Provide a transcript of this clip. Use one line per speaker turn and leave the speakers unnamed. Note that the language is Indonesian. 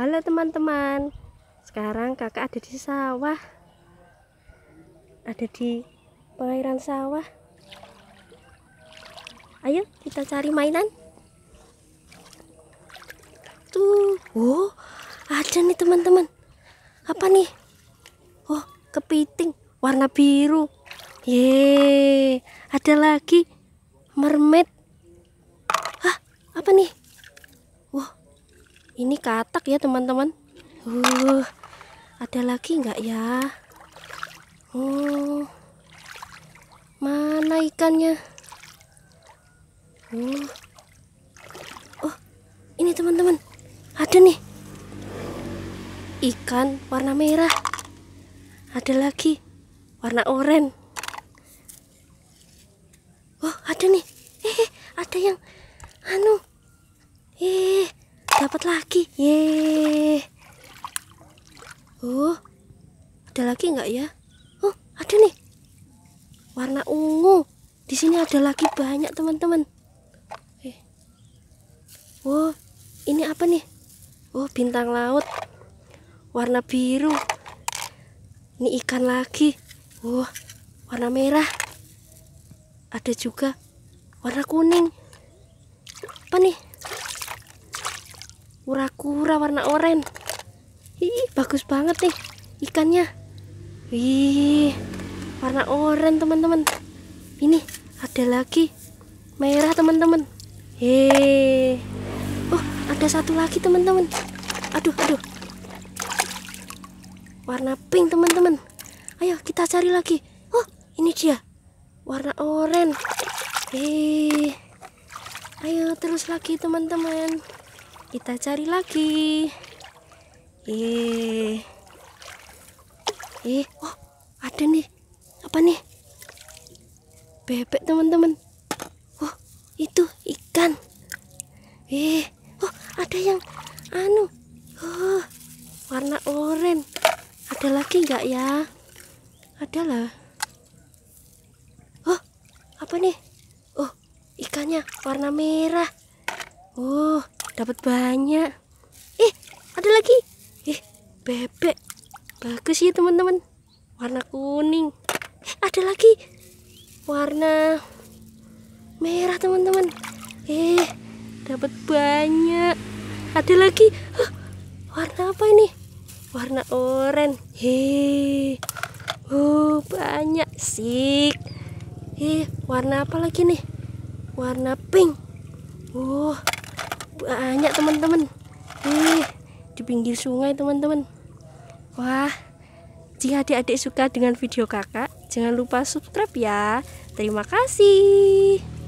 Halo teman-teman Sekarang kakak ada di sawah Ada di pengairan sawah Ayo kita cari mainan Tuh oh, Ada nih teman-teman Apa nih Oh kepiting warna biru Yeay Ada lagi mermaid Hah apa nih ini katak ya teman-teman uh ada lagi nggak ya oh mana ikannya uh oh ini teman-teman ada nih ikan warna merah ada lagi warna oren. oh ada nih eh ada yang anu eh dapat lagi. Ye. Oh. Ada lagi enggak ya? Oh, ada nih. Warna ungu. Di sini ada lagi banyak, teman-teman. Eh. Oh, ini apa nih? Oh, bintang laut. Warna biru. Ini ikan lagi. Oh, warna merah. Ada juga warna kuning. Apa nih? kura-kura warna oranye ih bagus banget nih ikannya wih warna oranye teman-teman ini ada lagi merah teman-teman Hei, oh ada satu lagi teman-teman aduh aduh warna pink teman-teman ayo kita cari lagi oh ini dia warna oranye Hi, ayo terus lagi teman-teman kita cari lagi eh eh oh ada nih apa nih bebek teman-teman oh itu ikan eh oh ada yang anu oh warna oranye ada lagi nggak ya ada lah oh apa nih oh ikannya warna merah oh dapat banyak eh ada lagi eh bebek bagus ya teman-teman warna kuning eh ada lagi warna merah teman-teman eh dapat banyak ada lagi huh, warna apa ini warna oranye heh oh banyak sih eh warna apa lagi nih warna pink oh banyak teman-teman nih di pinggir sungai teman-teman wah jika adik-adik suka dengan video kakak jangan lupa subscribe ya terima kasih